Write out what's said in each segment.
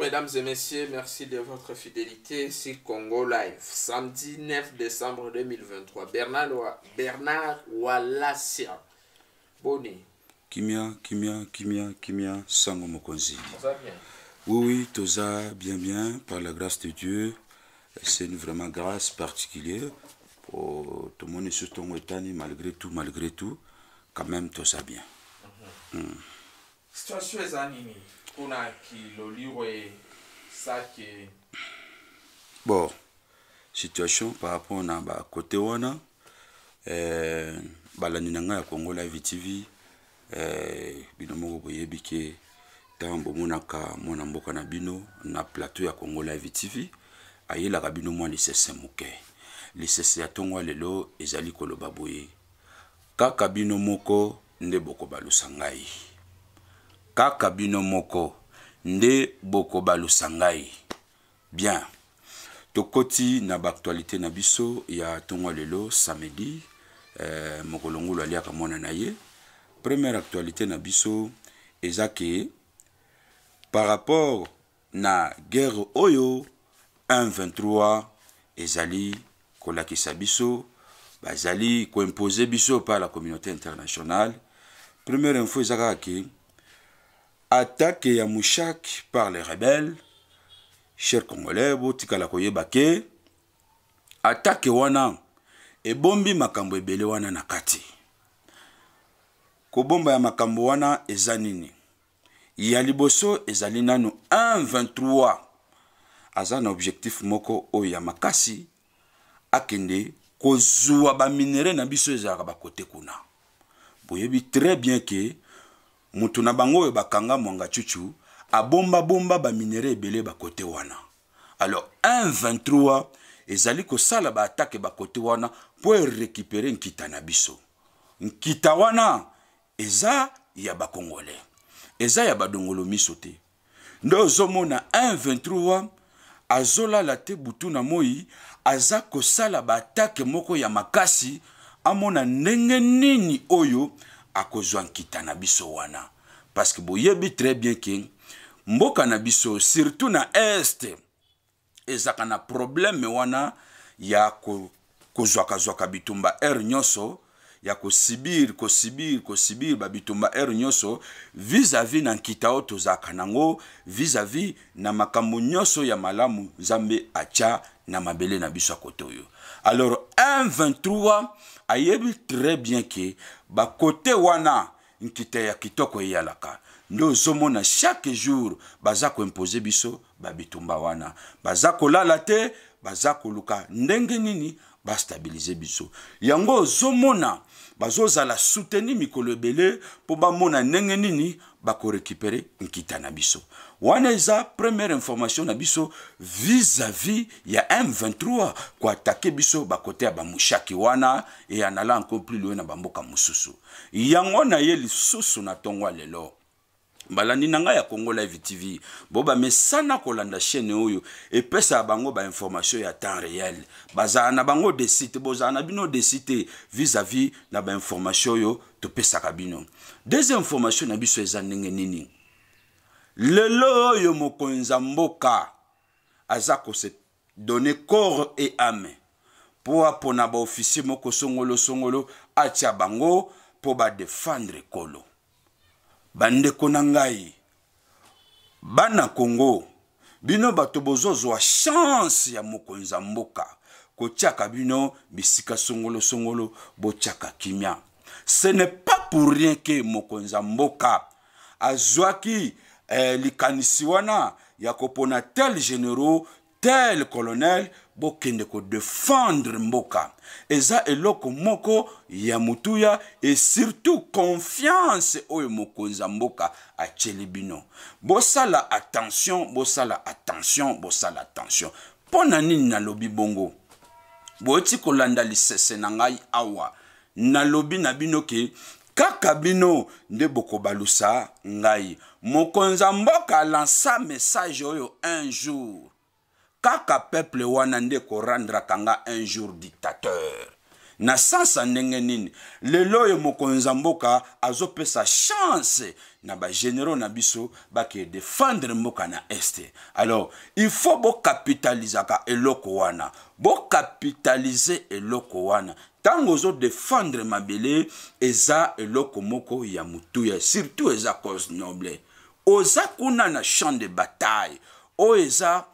Mesdames et messieurs, merci de votre fidélité. C'est Congo Live, samedi 9 décembre 2023. Bernard, Bernard Wallacia. Boni. Kimia, Kimia, Kimia, Kimia, Sango Oui, oui, Tosa, bien, bien, par la grâce de Dieu. C'est une vraiment grâce particulière. Pour tout le monde est sur ton malgré tout, malgré tout. Quand même, Tosa, bien. Mhm. Mm. Situation est anini. On a qui le livre ça qui Bon, situation par rapport à bah, côté wana. Eh, balandi na ngai ya kongola vtv eh, bino moko boyebi ke temps bomonaka mwana mboka na bino na plateau ya congo live tv ayelaka bino mwa lisese moke lisese ya ntongo ya lelo ezali koloba boye kaka bino moko nde bokobalusa ngai kaka bino moko nde bokobalusa ngai bien tokoti na baaktualité na biso ya ntongo ya lelo samedi eh, mokolongulu aliaka mwana na ye première actualité na biso eza ke par rapport na guerre oyo 123 ezali kolakisa biso bazali koimpose biso par la communauté internationale première info eza kaka ke ya par les rebelles cher congolais botikala koyeba ke attaque wana ebombi makambo ebele wana na kati kobomba ya makambo wana eza ya liboso ezali nano 123 aza na objectif moko oyo ya makasi akende kozwa baminere na biso ezalaka bakote kuna boyebi très bien ke moto na bango oyo bakanga mwanga cucu abombabomba baminere ebele bakote wana alors 123 ezali kosala baatake bakote wana mpo erekipere nkita na biso nkita wana eza ya bakongolais eza ya badongolo miso te nde ozomona 123 azolala te butu na moi aza kosala baatake moko ya makasi amona ndenge nini oyo akozwa nkita na biso wana parceke boyebi tres bien ke mboka na biso surtout na este ezalaka na probleme wana ya ko, kozwakazwaka bitumba ere nyonso ya kosibir kosibir kosibir babitumba ere nyonso vis-à-vis na nkita oyo tozalaka nango vis-à-vis na makambo nyonso ya malamu nzambe atya na mabele na biso ya kotoyo alors 123 ayebi très bien ke bakote wana nkita ya kitoko eyalaka nde ozomona chaque jour baza koimpose biso babitumba wana baza kolala te baza koluka ndenge nini bastabilize biso yango ozomona bazozala suteni mikolo ebele mpo bamona ndenge nini bakorekipere nkita na biso wana eza première information na biso vis-à-vis -vis ya m23 koatake biso bakote ya bamushaki wana eyana la encore plus loin na bamboka mosusu yango na ye lisusu na ntongo ya lelo balandi na ngai ya congo live tv bo bamesana kolanda chaîne oyo epesaka bango bainformation ya temps réel bazala na bango desi te bozala na bino desi te vis-à-vis na bainformation oyo topesaka bino deuxième information na biso eza ndenge nini lelo oyo mokonzi ya mboka aza kose donne corps et ame mpo apona baofisier moko songolosongolo atia bango mpo badefendre kolo bandeko na ngai bana kongo bino bato bozozwa chance ya mokonzi ya mboka kotiaka bino bisika songolosongolo botiaka kimia ce n'est pas pour rien ke mokonzi ya mboka azwaki eh, likanisi wana ya kopona tel généraux tel colonel bokende kodefendre mboka eza eloko moko ya motuya e surtout confiance oyo mokonzi ya mboka atyeli bino bosala attention bosala attention bosala attention mpo na nini nalobi bongo boti kolanda lisese na ngai awa nalobi na bino ke kaka bino nde bokobalusa ngai mokonzi ya mboka alansa message oyo un jour kaka peuple wana nde korandraka nga un jour dictateur na sansa ndenge nini lelo oyo mokonzi ya mboka azopesa chance na bagénéraux na biso bakee défendre mboka na este alors il faut bokapitalizaka eloko wana bokapitalize eloko wana ntango ozodefendre mabele eza eloko moko ya motuya surtout eza cause noble oza kuna na champ de bataille oyo eza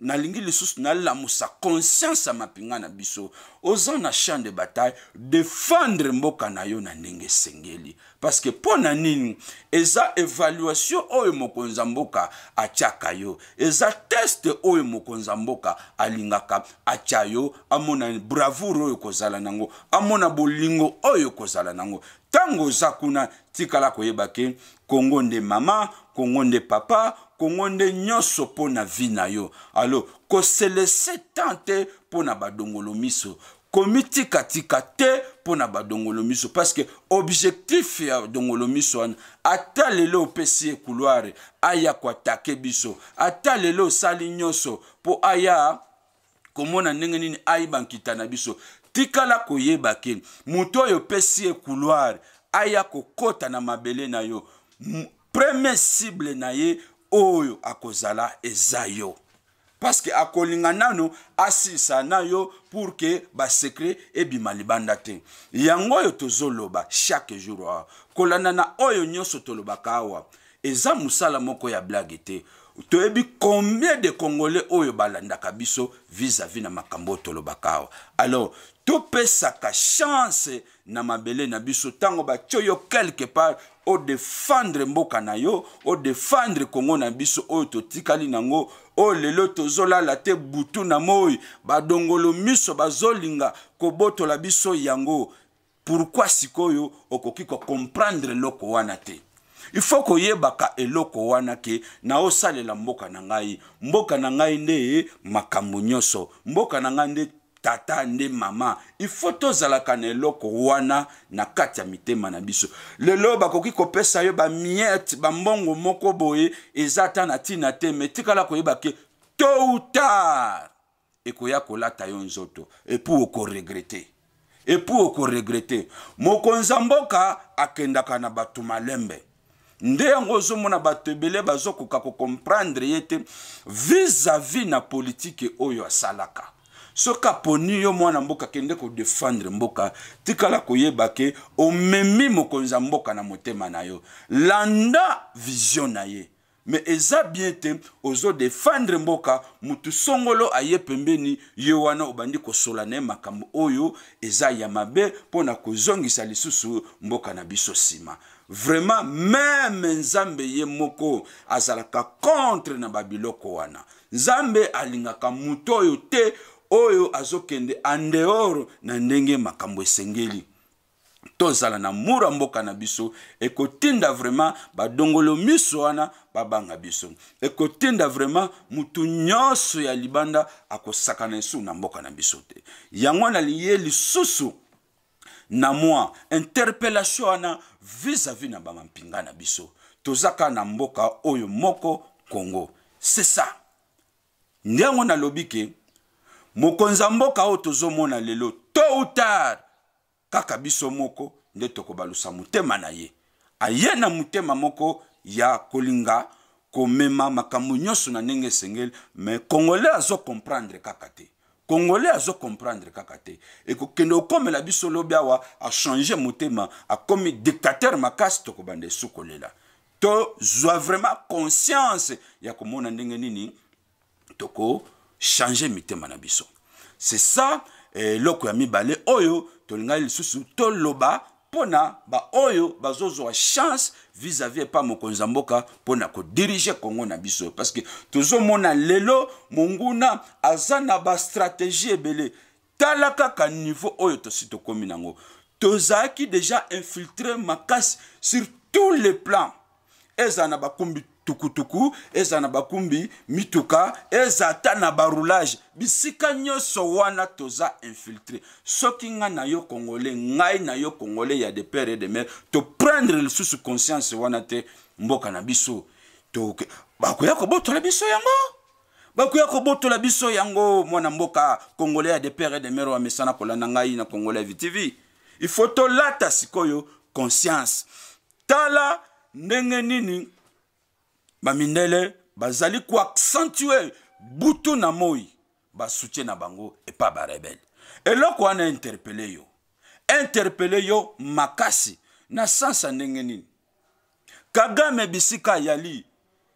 nalingi lisusu nalamusa conscience ya mapinga na biso oza na champ de bataille défendre mboka na yo na ndenge esengeli parceke mpo na nini eza évaluation oyo mokonzi ya mboka atiaka yo eza teste oyo mokonzi ya mboka alingaka atia yo amona bravoure oyo kozala nango amona bolingo oyo kozala nango ntango oza kuna tikala koyeba ke kongo nde mama kongo nde papa bakongo nde nyonso mpo na vi na yo alo koselese tan te mpo na badongolo miso komutikatika te mpo na badongolo miso parceke objectif ya dongolo miso wana ata lelo opesi ye couloire aya koatake biso ata lelo osali nyonso mpo aya komona ndenge nini ayiba nkita na biso tikala koyeba ke moto oyo opesi ye couloire aya kokɔta na mabele na yo premier cible na ye oyo akozala eza yo parceke akolinga nano asisa na yo pour ke basekre ebima libanda te yango oyo tozoloba chaque jour awa kolanda na oyo nyonso tolobaka awa eza mosala moko ya blage te toyebi combien de congolais oyo balandaka biso vis-à-vis na makambo oyo tolobaka awa alors topesaka chance na mabele na biso ntango batyo yo quelque part odefendre mboka na yo odefendre kongo na biso oyo totikali nango oyo lelo tozolala te butu na moi badongolo miso bazolinga kobotola biso yango pourkui sikoyo okoki kokomprendre eloko wana te ifo koyebaka eloko wana ke naosalela mboka na ngai mboka na ngai nde makambo nyonso mboka na ngai nde tata nde mama ifo tozalaka na eloko wana na kati ya mitema na biso lelo bakoki kopesa yo bamiete bambongo moko boye eza ata na ntina te me tikala koyeba ke tou tard ekoya kolata yo nzoto epu okoregrete epu okoregrete mokonzi ya mboka akendaka na bato malembe nde yango ozomona bato ebele bazokoka kokomprendre ye te vis-à-vis na politike oyo asalaka soki aponi yo mwana mboka kende kodefendre mboka tikala koyeba ke omemi mokonzi ya mboka na motema na yo landa vizio na ye me eza bien te ozodefendre mboka mutu songolo aye pembeni ye wana obandi kosola na ye makambo oyo eza ya mabe mpo na kozongisa lisusu mboka na biso nsima vraiment meme nzambe ye moko azalaka contre na babiloko wana nzambe alingaka mutu oyo te oyo azokende andeor na ndenge makambo esengeli tozala na mura mboka na biso ekotinda vraimen badongolo miso wana babanga biso ekotinda vraimen mutu nyonso ya libanda akosakana esu na mboka na biso te yango wana liye lisusu na mwa interpellation wana vis-à-vis na bamampinga na biso toza kaka na mboka oyo moko congo c'est ça nde yango nalobi ke mokonzi ya mboka oyo tozomona lelo to ou tard kaka biso moko nde tokobalusa motema na ye aye na motema moko ya kolinga komema makambo nyonso na ndenge esengeli me congolais azokomprendre kaka te congolais azokomprendre kaka te ekokende okomela biso lobi awa achange motema akomi dictateur makasi tokobanda esu kolela tozwa vraiment conscience ya komona ndenge nini toko changer mitema na biso c'est ça eloko eh, ya mibale oyo tolingaki lisusu toloba mpona baoyo bazozwa chance vis-à-vis epa mokonzi ya mboka mpona kodirige kongo na biso parceke tozomona lelo monguna aza na bastratégie ebele tala kaka niveau oyo tosi tokómi nango tozalaki déjà infiltré makasi sur tous les plans ezala na bakombi batukutuku eza na bakumbi mituka eza ata na baroulage bisika nyonso wana toza infiltre soki ngai na yo congolais ngai na yo congolais ya de père et de mare toprendre lisusu conscience wana te mboka na biso toke bakoya kobotola biso yango bakoya kobotola biso yango mwana mboka congolais ya de père et de mare wamesana kolanda ngai na congolais ya vitv il faut tolata sikoyo conscience tala ndenge nini bamindele bazali koaccentue butu na moi basoutien na bango epa barebele eloko wana interpele yo interpele yo makasi na sansa ndenge nini kagame bisika ayali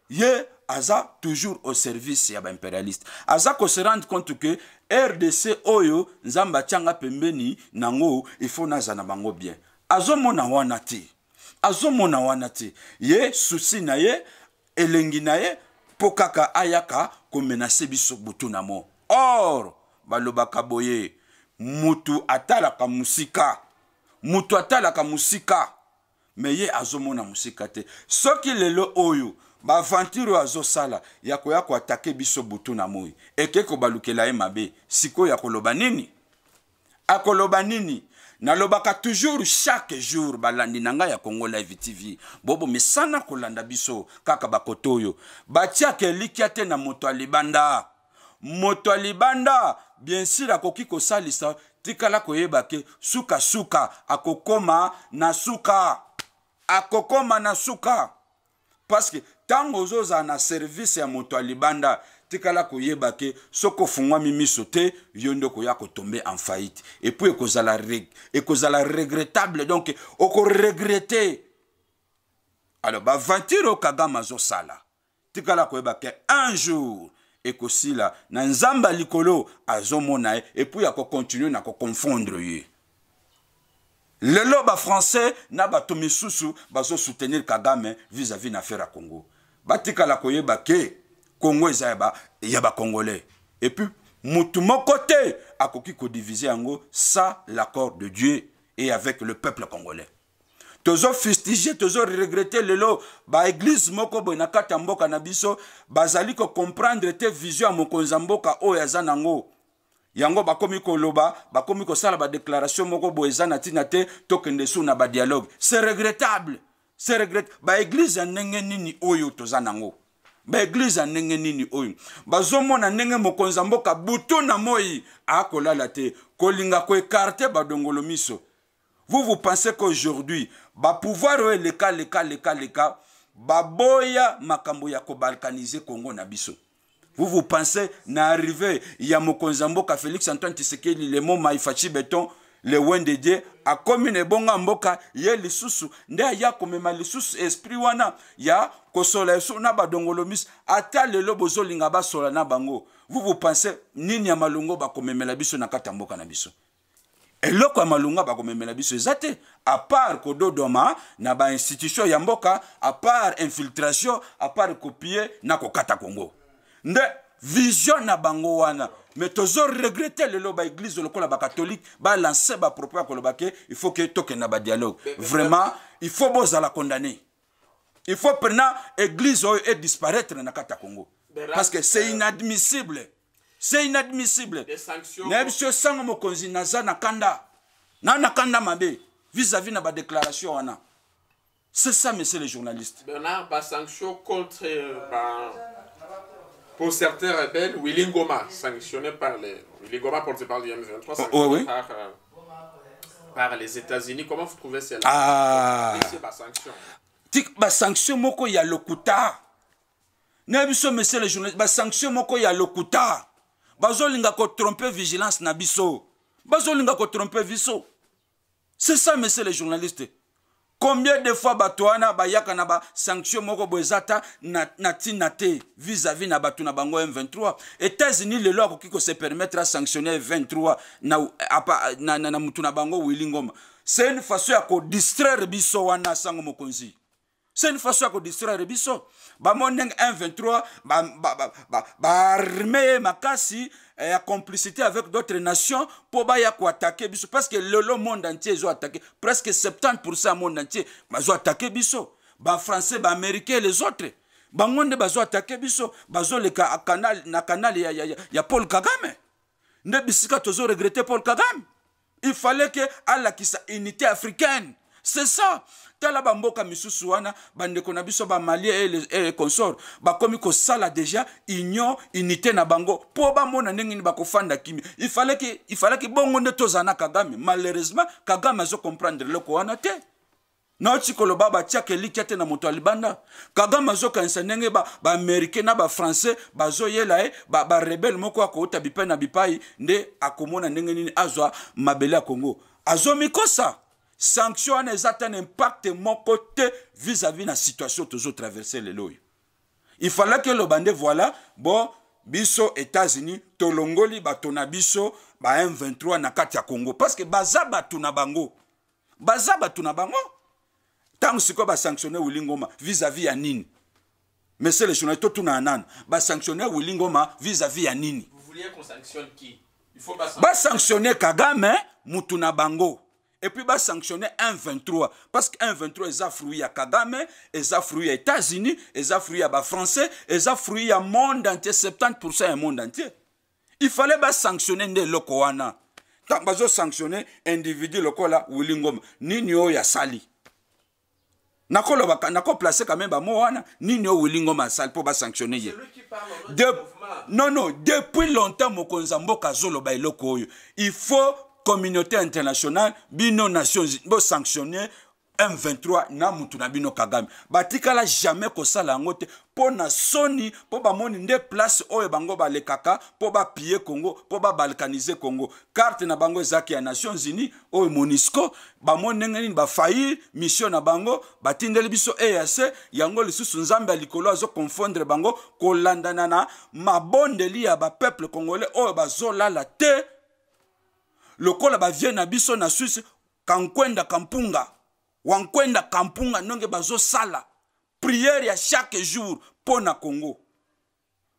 ye aza toujours au service ya baimperialiste aza kose rendre compte ke rdc oyo nzambe atianga pembeni nango ifo naza na bango bien azomona wana te azomona wana te ye susi na ye elengi na ye mpo kaka ayaka komenase biso butu na mo or balobaka boye mutu atalaka mosika mutu atalaka mosika me ye azomona mosika te soki lelo oyo baventure oyo azosala ya koya koatake biso butu na moi ekei kobalukela ye mabe sikoyo akoloba nini akoloba nini nalobaka toujours chaque jour balandi na ngai ya congo live tv bobomesana kolanda biso kaka bakoto oyo batiaka elikya te na moto ya libanda moto ya libanda biensur akoki kosalisa tikala koyeba ke sukasuka akokoma na suka akokoma na suka parceke ntango ozozala na servise ya moto ya libanda tikala koyeba ke soki ofungwami miso te yo nde okoya kotombe en faillite epuis ekozala ekozala regrettable donc okoregrete alors bavantire okagama azosala tikala koyeba ke un jour ekosila na nzambe likolo azomona ye epuis akokontinue na kokonfondre ye lelo bafrançais na bato misusu bazosoutenir kagame vis-à-vis na affaire ya congo batikala koyeba ke Congo ya ba ya congolais et puis côté, a koki ko en ango ça l'accord de Dieu et avec le peuple congolais tozo fustiger tozo le lot. ba église moko bo na kati mboka na biso bazali ko comprendre tes visions mokonzi ya mboka o yaza nango ba komi koloba sala ba déclaration moko bo eza na ntina te tokende su na dialogue. c'est regrettable c'est regrette Ba église en nini oyo toza nango baeglize ya ndenge nini oyo bazomona ndenge mokonzi ya mboka butu na moi akolala te kolinga koekarte badongolo miso vous vous pensez qu'aujourd'hui bapouvoir oyo eleka leka leka leka baboya makambo ya kobalkanize kongo na biso vous vous pensez na arrive ya mokonzi ya mboka félix antoine tisekeli lemo maifachi beton lewende je akomi na ebonga mboka ye lisusu nde aya komema lisusu esprit wana ya kosola esu na badongolo miso ata lelo bozolinga basola na bango vous vous pensez nini ya malongo bakomemela biso na kati ya mboka na biso eloko ya malunga bakomemela biso eza te apart kododoma na bainstitution ya mboka apart infiltration apart kopie na kokata kongo nde vision na bango wana mais tozo regretter le l'Église église lokola la catholique ba lancer ba propre il faut que ait un dialogue vraiment il faut la condamner. il faut que église disparaisse et disparaître na Congo parce que c'est euh, inadmissible c'est inadmissible nayebiso sango mokonzi naza na kanda na na kanda mabe vis-à-vis na ba déclaration wana c'est ça messieurs les journalistes Bernard ba sanction contre euh, bah, pour certains rebelles, Willy Goma, sanctionné par les. Willy Goma, porté par le M23, sanctionné oh, oui, oui. par. Euh, par les États-Unis, comment vous trouvez cela Ah la sanction. Bah, sanction, moko, il y a le kouta. Nabiso, monsieur le journaliste, bah, sanction, moko, il y a le kouta. Bazolinga ko tromper vigilance, Nabiso. Bazolinga ko tromper viso. C'est ça, monsieur le journaliste. combien de fois bato wana bayaka na basanction moko boye eza ta na ntina te vis-à-vis na bato na bango m23 états-unis lelo akoki kose permettre asanctionne 23 na, na, na, na motu na bango wili ngoma c'est une façon ya kodistraire biso wana sango mokonzi C'est une façon de fa so akodistiraire biso bamoi ndenge 123 baarme bah, bah, bah, ye makasi ya complicité avec d'autres nations pour attaquer les koatake Parce que le monde entier ont attaqué. presque 70 du monde entier bazo Bah français, Les américain, les autres bango nde bazo atake le canal, na canal il y a paul kagame ont bisika regretté paul kagame il fallait ait une unité africaine c'est ça tala bamboka misusu wana bandeko na biso bamali e consort bakomi kosala deja union unité na bango mpo bamona ndenge nini bakofanda kimia ifalaki bongo nde tozala na kagame malheureusement kagame azocomprendre eloko wana te naoti koloba batiaka elikya te na moto ya libanda kagame azokanisa ndenge baaméricain na bafrançais bazoyela ye barebele moko akouta bipai na bipai nde akomona ndenge nini azwa mabele ya kongo azomikosa sanction wana eza ata na impacte moko te vis-à-vis na situation tozotraverse lelo oyo ifalaki eloba nde voila bon biso états-unis tolongoli bato na biso ba m23 na kati ya congo parceke baza bato na bango baza bato na bango ntango sikoyo basanctionne wilingoma vis-à-vis ya nini monsieur le journal totunaa nani basanctionne wilingoma vis-à-vis ya nini basanctionne kagame mutu na bango et puis va sanctionner 1,23 parce que 1,23 a fruit à Kagame a fruit à États-Unis a fruit à bas français a fruit à monde entier 70% un monde entier il fallait ba sanctionner locaux. Tant individus ntango bazosanctionne individu lokola wili ngoma placer quand même ba placer quand même, wana nini oyo pour sanctionner. C'est celui qui parle De... non non depuis longtemps mokonzi ya mboka non. Depuis il faut communauté internationale bino nations bosanctionne m23 na mutu na bino kagame batikala jamais kosala yango te mpo na soni mpo bamoni nde place oyo bango balekaka mpo bapie congo mpo babalkanize congo karte na bango ezalaki ya nations unis oyo monisco bamoni ndenge nini bafair mission na bango batindeli biso eac yango lisusu nzambe ya likolo azokonfondre bango kolandana na mabondeli ya bapeuple congolais oyo bazolala te lokola bavie na biso na swisse kankwendaka mpunga wankwendaka mpunga ndenge bazosala priere ya chaque jour mpo na congo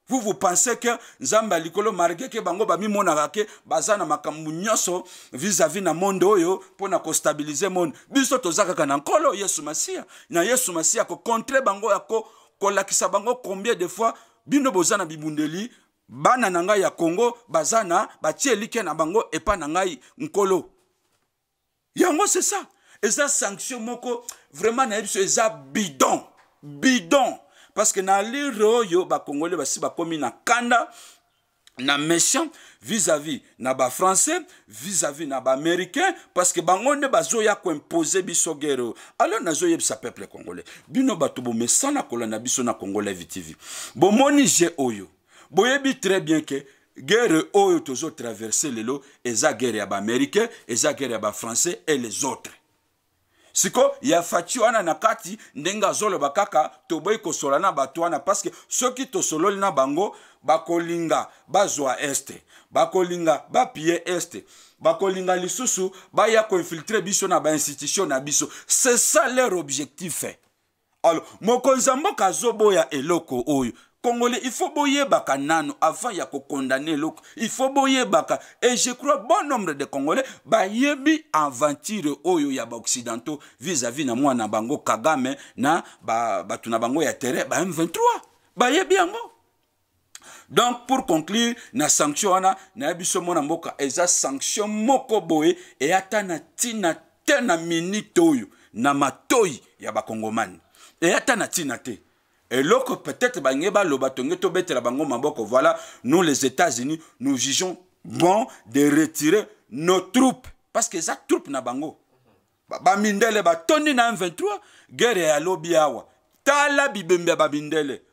vous vous pensez ke nzambe ya likolo malgré ke bango bamimonaka ke baza na makambo nyonso vis-à-vis na monde oyo mpo na kostabilize monde biso toza kaka na nkolo yesu masiya na yesu masiya kokontre bango ya kolakisa bango combien de fois bino boza na bibundeli bana na ngai ya kongo baza na batie elikya na bango epa na ngai nkolo yango c'est ça eza sanction moko vraiment nayebi so eza bidon bidon parce que na lire oyo bakongole basi bakomi na kanda na méchant vis-à-vis na bafrançais vis-à-vis na baaméricain parce que bango nde bazoya koimpose biso guerre oyo alors nazoyebisa peuple congolais bino bato bomesana kolanda biso na congolais vitv bomoni je oyo boyebi très bien ke guerre oyo tozotraverse lelo eza guerre ya baaméricain eza guerre ya bafrançais et les autres siko ya fati wana na kati ndenge azoloba kaka toboyi kosola na bato wana parceke soki tosololi na bango bakolinga bazwa este bakolinga bapie este bakolinga lisusu baya koinfiltre biso na bainstitution na biso c'est ça leur objectif alors mokonzi ya mboka azoboya eloko oyo congolais il faut boyebaka nano avant ya kokondane eloko il faut boyebaka et je crois bon nombre de congolais bayebi aventure oyo ya baoccidentaux vis-à-vis na mwana bango kagame na bato na bango ya terrain ba m23 bayebi yango donc pour conclure na sanction wana na biso mwana mboka eza sanction moko boye eyata na ntina te na minite oyo na matoi ya bakongomani eyata na ntina te Et l'autre, peut-être, voilà, nous, les États-Unis, nous jugeons bon de retirer nos troupes. Parce que ça, troupes na bango. Mindele, ba toni M23, guerre à Lobiawa. Tala bibembe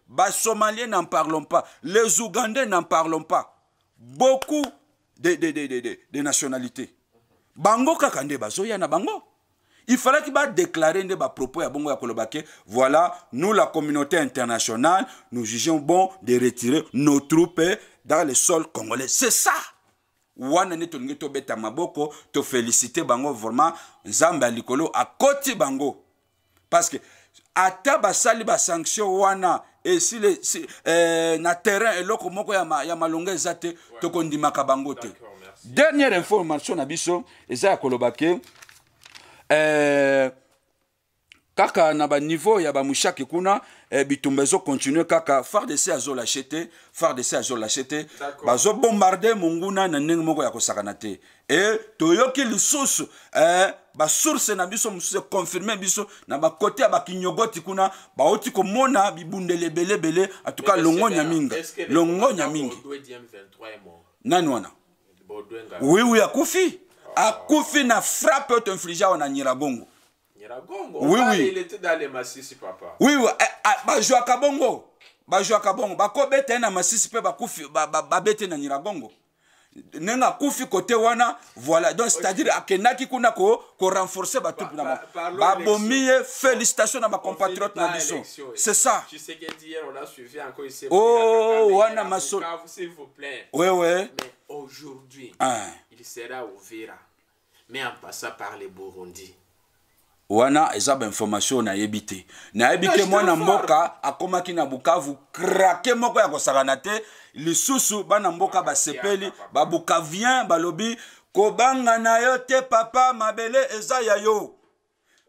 Ba Somaliens n'en parlons pas. Les Ougandais n'en parlons pas. Beaucoup de, de, de, de, de, nationalités. Bango kakande bazoya na il fallait qu'il va déclarer des propos à Bongo Kolobake. Voilà, nous, la communauté internationale, nous jugeons bon de retirer nos troupes dans le sol congolais. C'est ça. wana nde tolingi beta maboko féliciter bango vraiment Zamba likolo, à côté bango parce que à ata basali basanction wana et si, le euh, na terrain eloko moko ya, ma, ya malonga eza te bango te dernière information na biso eza ya eh, kaka na baniveau ya bamushaki kuna eh, bitumba ezokontinue kaka fardc azolâche te fardc azolâche te bazobombarde monguna na ndenge moko ya kosakana te e toyoki lisusu eh, basource na biso mosusu ekonfirme biso na bakote ya bakinyogoti kuna bauti komona bibundeli ebelebele antuka longonya mingi longonya mingi nani wana wiwi akufi akufi na frappe yote infligeao na nyiragongo nyiragongo oui, oui. il était dans les masisi papa oui, oui. Eh, eh, bazwaka bongo bazwaka bongo bakobeta ye na masisi mpe bakufi babete na nyiragongo ndenge akufi kote wana voilà donc c'est-à-dire akendaki kuna korenforce bato na babomi ye félicitation na bacompatriote na biso eh. c'est ça oh wana masolo wewe aujourd'hui, ah. il sera ouvert, mais en passant par le Burundi. wana eza bainformation nayebi te nayebi ke mwana mboka akomaki na bukavu krake moko ya kosakana te lisusu bana mboka basepeli babukavien balobi kobanga na yo te papa mabele eza ya yo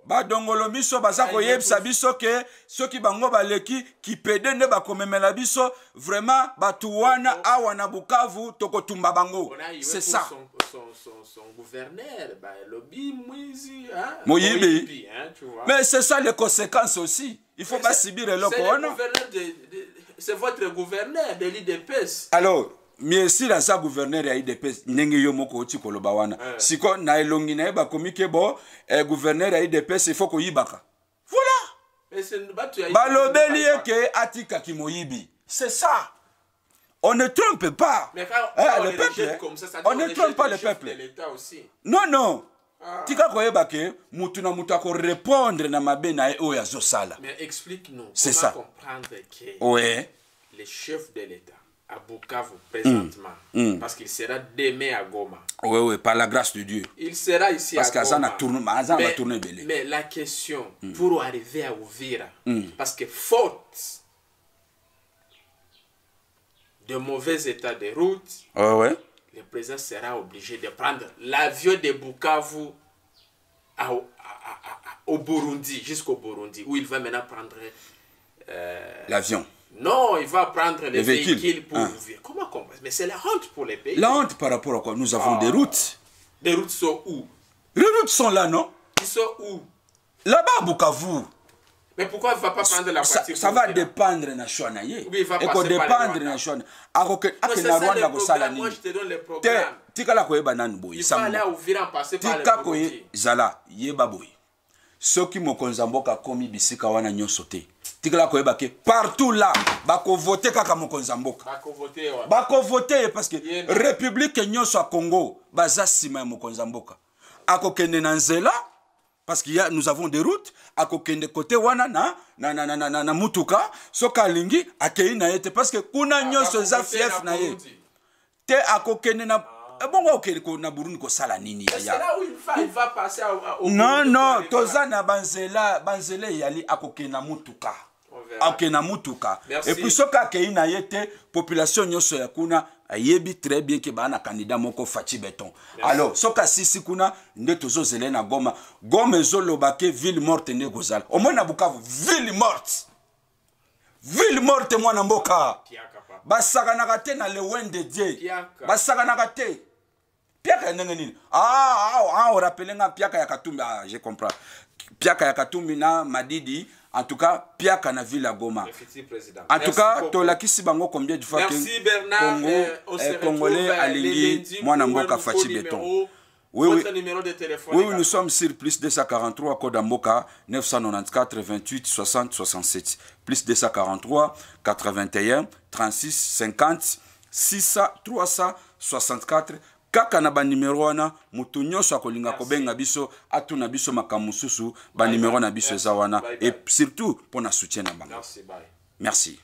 badongolo miso baza koyebisa biso ke soki bango baleki kipede nde bakomemela biso vraiment bato wana awa na bukavu tumba bango c'est ça moyibi mais c'est ça les conséquences aussi il faut basibir eloko wana C'est le de c'est votre gouverneur de l'IDPS. Alors, miesila aza guverner ya idps ndenge yo moko oti koloba wana yeah. siko na elongi na ye bakomi ke bo eh, guverner ya idps ifo koyibaka voilà mais balobeli ye ke atikaki moyibi c'est ça on ne trompe pas Mais quand, eh, quand le peuple comme ça, ça on, on ne trompe pas le peuple l'état aussi. non non ah. tika koyeba ke mutu na mutu akorépondre na mabe na ye oyo azosala c'est ça ouais. les chefs de l'état à Bukavu présentement. Mm. Mm. Parce qu'il sera demain à Goma. Oui, oui, par la grâce de Dieu. Il sera ici à Goma. Parce tourné, Azan mais, Mais la question, mm. pour arriver à Ouvira, parce que faute de mauvais état de routes, ouais. le président sera obligé de prendre l'avion de Bukavu au Burundi, jusqu'au Burundi, où il va maintenant prendre... Euh, l'avion. Non, il va prendre les, véhicules. pour... Hein. Comment comprendre Mais c'est la honte pour les pays. La honte par rapport à quoi Nous avons des ah. routes. Des routes sont où Les routes sont là, non Ils sont où Là-bas, à Bukavu. Mais pourquoi il ne va pas prendre la voiture Ça, ça va dépendre de Chouanaye. Oui, il va passer dépendre par ah, le Rwanda. Chouana. Non, c'est ça le programme. Moi, je te donne le programme. Tika la koyeba nan boy. Il va aller à Ouvira en passer par le Tika koye zala yeba boy. soki mokonzi ya mboka akomi bisika wana nyonso te tikala koyeba ke partout la bakovote kaka mokonzi ya mboka bakovote ye parce que républike nyonso ya congo baza nsima ya mokonzi ya mboka akokende na nzela parce que ya, nous avons des routes akokende kote wana na, na, na, na, na, na, na mutuka soki alingi akei na ye te parce que kuna ah, nyonso eza fief na ye te akokende na ebongo eh, okeli na burundi kosala nini non non toza na banzela banzela eyali akokende na motuka akokende na motuka epuis soki akei na ye te population nyonso ya kuna ayebi très bien ke baa na kandida moko faci beton alors soki asisi kuna nde tozozele na goma goma ezoloba ke ville morte nde kozala omoi na bukavu ville morte ville morte mwana mboka basakanaka te na lewin de dieu basakanaka te piaka ya ndenge nini ah, ah, ah, orapele nga piaka ya katumbi ah, je comprends piaka ya katumbi na madidi en tout cas piaka na ville ya goma en tout cas tolakisi bango combien de fois ke congo euh, congolais alingi euh, mwana mboka faci beton numéro... Oui, oui. nous sommes sur plus 243 Kodamoka 994 28 60 67. Plus 243 81 36 50 600 364 kaka na banimero wana moto kobenga biso atuna biso makamususu, biso wana et surtout pour na soutien na merci, merci.